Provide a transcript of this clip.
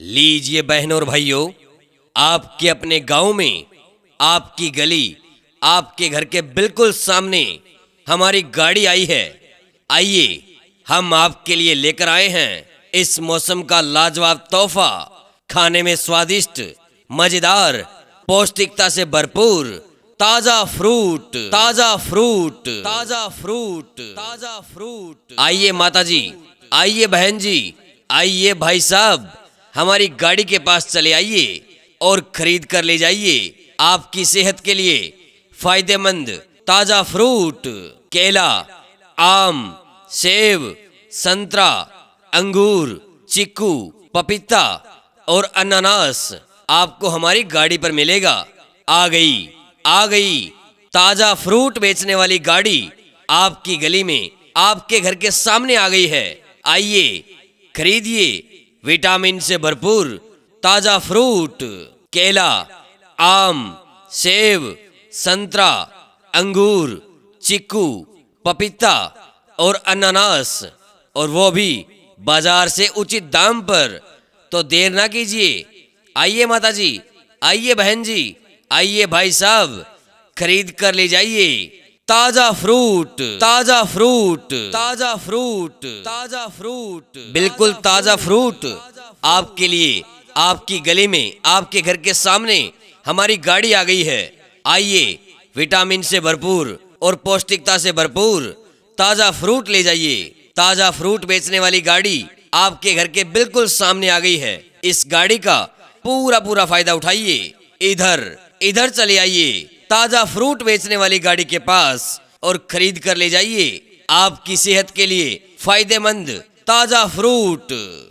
लीजिए बहनों और भाइयों आपके अपने गांव में आपकी गली आपके घर के बिल्कुल सामने हमारी गाड़ी आई है आइए हम आपके लिए लेकर आए हैं इस मौसम का लाजवाब तोहफा खाने में स्वादिष्ट मजेदार पौष्टिकता से भरपूर ताजा फ्रूट ताजा फ्रूट ताजा फ्रूट ताजा फ्रूट आइए माताजी आइए बहन जी आइए भाई साहब हमारी गाड़ी के पास चले आइए और खरीद कर ले जाइए आपकी सेहत के लिए फायदेमंद ताजा फ्रूट केला आम सेब संतरा अंगूर चिक्कू पपीता और अनानास आपको हमारी गाड़ी पर मिलेगा आ गई आ गई ताजा फ्रूट बेचने वाली गाड़ी आपकी गली में आपके घर के सामने आ गई है आइए खरीदिए विटामिन से भरपूर ताज़ा फ्रूट केला आम सेब संतरा अंगूर चिक्कू पपीता और अनानास और वो भी बाजार से उचित दाम पर तो देर ना कीजिए आइए माता जी आइए बहन जी आइए भाई साहब खरीद कर ले जाइए ताजा फ्रूट ताजा फ्रूट ताजा फ्रूट ताजा फ्रूट बिल्कुल ताजा फ्रूट आपके लिए आपकी गली में आपके घर के सामने हमारी गाड़ी आ गई है आइए विटामिन से भरपूर और पौष्टिकता से भरपूर ताजा फ्रूट ले जाइए ताजा फ्रूट बेचने वाली गाड़ी आपके घर के बिल्कुल सामने आ गई है इस गाड़ी का पूरा पूरा फायदा उठाइए इधर इधर चले आइए ताज़ा फ्रूट बेचने वाली गाड़ी के पास और खरीद कर ले जाइए आपकी सेहत के लिए फायदेमंद ताज़ा फ्रूट